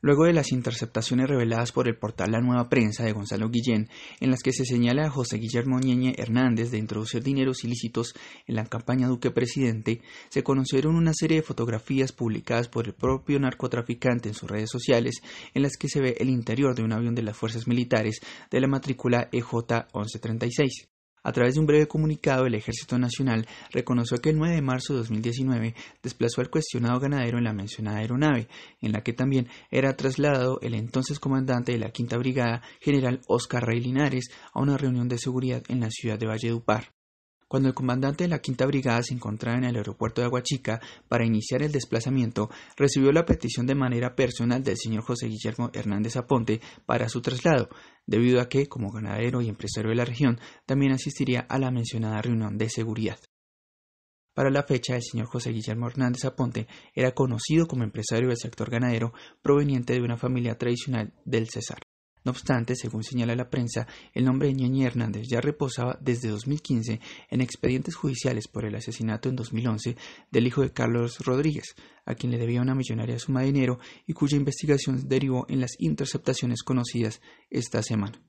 Luego de las interceptaciones reveladas por el portal La Nueva Prensa de Gonzalo Guillén, en las que se señala a José Guillermo Ñeñe Hernández de introducir dineros ilícitos en la campaña Duque Presidente, se conocieron una serie de fotografías publicadas por el propio narcotraficante en sus redes sociales, en las que se ve el interior de un avión de las fuerzas militares de la matrícula EJ-1136. A través de un breve comunicado, el Ejército Nacional reconoció que el 9 de marzo de 2019 desplazó al cuestionado ganadero en la mencionada aeronave, en la que también era trasladado el entonces comandante de la Quinta Brigada, general Oscar Rey Linares, a una reunión de seguridad en la ciudad de Valledupar. Cuando el comandante de la Quinta Brigada se encontraba en el aeropuerto de Aguachica para iniciar el desplazamiento, recibió la petición de manera personal del señor José Guillermo Hernández Aponte para su traslado, debido a que, como ganadero y empresario de la región, también asistiría a la mencionada reunión de seguridad. Para la fecha, el señor José Guillermo Hernández Aponte era conocido como empresario del sector ganadero proveniente de una familia tradicional del Cesar. No obstante, según señala la prensa, el nombre de Hernández ya reposaba desde 2015 en expedientes judiciales por el asesinato en 2011 del hijo de Carlos Rodríguez, a quien le debía una millonaria suma de dinero y cuya investigación derivó en las interceptaciones conocidas esta semana.